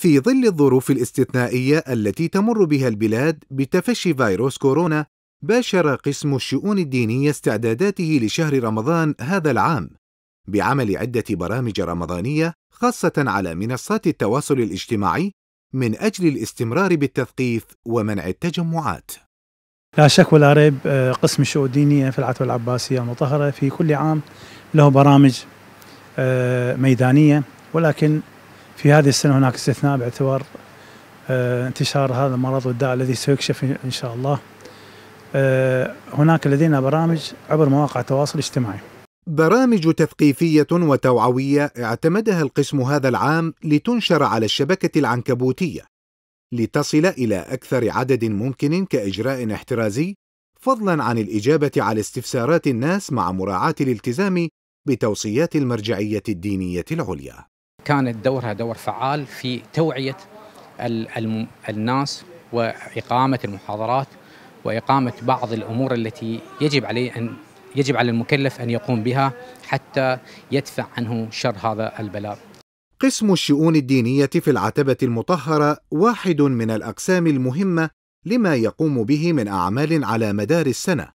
في ظل الظروف الاستثنائية التي تمر بها البلاد بتفشي فيروس كورونا، باشر قسم الشؤون الدينية استعداداته لشهر رمضان هذا العام، بعمل عدة برامج رمضانية خاصة على منصات التواصل الاجتماعي من أجل الاستمرار بالتثقيف ومنع التجمعات. لا شك ولا ريب آه، قسم الشؤون الدينية في العتبة العباسية المطهرة في كل عام له برامج آه، ميدانية ولكن في هذه السنة هناك استثناء باعتبار آه، انتشار هذا المرض والداء الذي سيكشف إن شاء الله آه، هناك لدينا برامج عبر مواقع التواصل الاجتماعي برامج تثقيفية وتوعوية اعتمدها القسم هذا العام لتنشر على الشبكة العنكبوتية لتصل إلى أكثر عدد ممكن كإجراء احترازي فضلا عن الإجابة على استفسارات الناس مع مراعاة الالتزام بتوصيات المرجعية الدينية العليا كانت دورها دور فعال في توعيه الناس واقامه المحاضرات واقامه بعض الامور التي يجب عليه ان يجب على المكلف ان يقوم بها حتى يدفع عنه شر هذا البلاء. قسم الشؤون الدينيه في العتبه المطهره واحد من الاقسام المهمه لما يقوم به من اعمال على مدار السنه،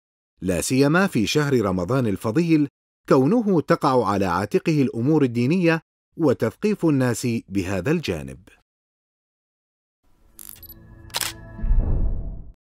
لا سيما في شهر رمضان الفضيل كونه تقع على عاتقه الامور الدينيه وتثقيف الناس بهذا الجانب